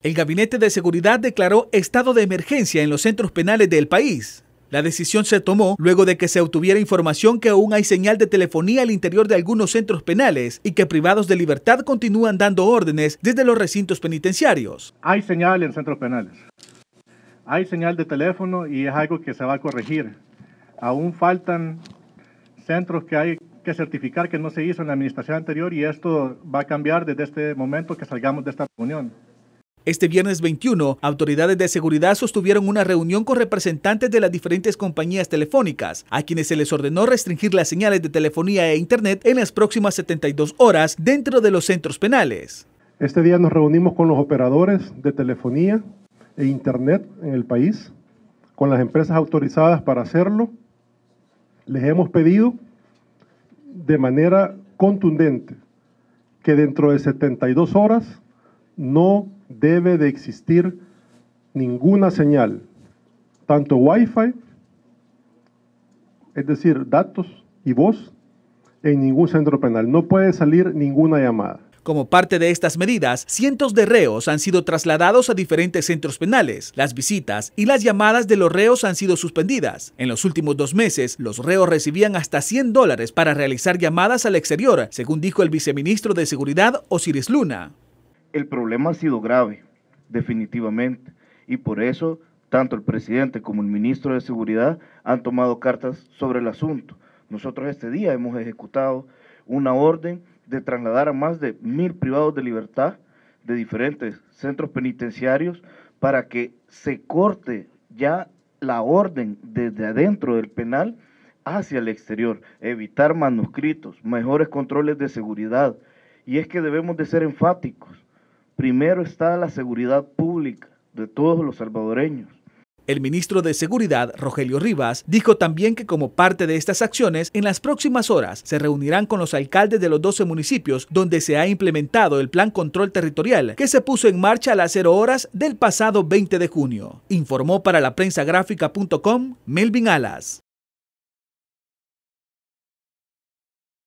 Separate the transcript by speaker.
Speaker 1: El Gabinete de Seguridad declaró estado de emergencia en los centros penales del país. La decisión se tomó luego de que se obtuviera información que aún hay señal de telefonía al interior de algunos centros penales y que privados de libertad continúan dando órdenes desde los recintos penitenciarios.
Speaker 2: Hay señal en centros penales. Hay señal de teléfono y es algo que se va a corregir. Aún faltan centros que hay que certificar que no se hizo en la administración anterior y esto va a cambiar desde este momento que salgamos de esta reunión.
Speaker 1: Este viernes 21, autoridades de seguridad sostuvieron una reunión con representantes de las diferentes compañías telefónicas, a quienes se les ordenó restringir las señales de telefonía e Internet en las próximas 72 horas dentro de los centros penales.
Speaker 2: Este día nos reunimos con los operadores de telefonía e Internet en el país, con las empresas autorizadas para hacerlo. Les hemos pedido de manera contundente que dentro de 72 horas no debe de existir ninguna señal, tanto Wi-Fi, es decir, datos y voz, en ningún centro penal. No puede salir ninguna llamada.
Speaker 1: Como parte de estas medidas, cientos de reos han sido trasladados a diferentes centros penales. Las visitas y las llamadas de los reos han sido suspendidas. En los últimos dos meses, los reos recibían hasta 100 dólares para realizar llamadas al exterior, según dijo el viceministro de Seguridad, Osiris Luna
Speaker 3: el problema ha sido grave, definitivamente, y por eso tanto el presidente como el ministro de Seguridad han tomado cartas sobre el asunto. Nosotros este día hemos ejecutado una orden de trasladar a más de mil privados de libertad de diferentes centros penitenciarios para que se corte ya la orden desde adentro del penal hacia el exterior, evitar manuscritos, mejores controles de seguridad. Y es que debemos de ser enfáticos primero está la seguridad
Speaker 1: pública de todos los salvadoreños. El ministro de Seguridad, Rogelio Rivas, dijo también que como parte de estas acciones, en las próximas horas se reunirán con los alcaldes de los 12 municipios donde se ha implementado el Plan Control Territorial, que se puso en marcha a las 0 horas del pasado 20 de junio. Informó para la prensa gráfica.com Melvin Alas.